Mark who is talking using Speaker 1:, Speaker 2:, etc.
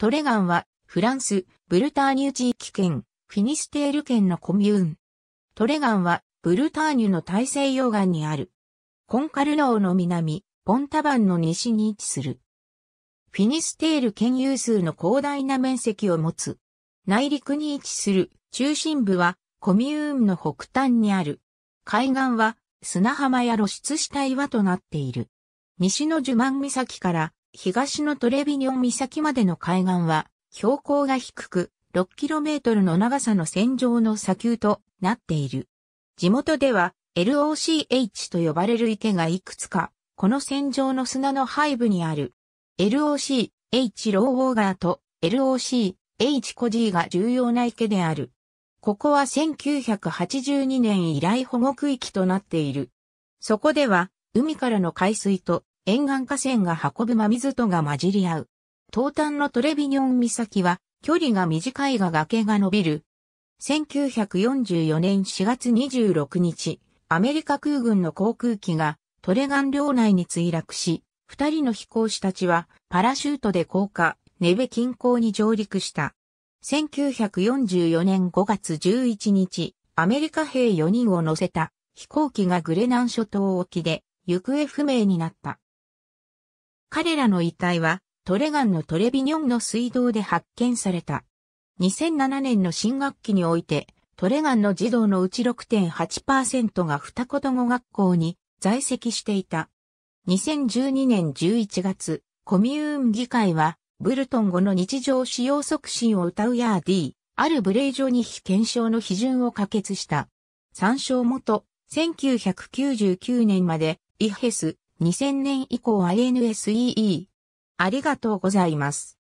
Speaker 1: トレガンは、
Speaker 2: フランス、ブルターニュ地域圏、フィニステール圏のコミューン。トレガンは、ブルターニュの大西洋岸にある。コンカルノーの南、ポンタバンの西に位置する。フィニステール県有数の広大な面積を持つ。内陸に位置する中心部はコミューンの北端にある。海岸は砂浜や露出した岩となっている。西のジュマン岬から東のトレビニョン岬までの海岸は、標高が低く、6km の長さの線上の砂丘となっている。地元では、LOCH と呼ばれる池がいくつか、この線上の砂の背部にある。LOCH ローウォーガーと LOCH コジーが重要な池である。ここは1982年以来保護区域となっている。そこでは、海からの海水と沿岸河川が運ぶ真水とが混じり合う。東端のトレビニョン岬は、距離が短いが崖が伸びる。1944年4月26日、アメリカ空軍の航空機がトレガン領内に墜落し、二人の飛行士たちはパラシュートで降下、ネベ近郊に上陸した。1944年5月11日、アメリカ兵4人を乗せた飛行機がグレナン諸島沖で行方不明になった。彼らの遺体はトレガンのトレビニョンの水道で発見された。2007年の新学期において、トレガンの児童のうち6.8%が二子供学校に在籍していた。2012年11月、コミューン議会は、ブルトン語の日常使用促進を謳うヤーディー、あるイジョに非検証の批准を可決した。参照元、1999年まで、イヘス、2000年以降 ANSEE。ありがとうございます。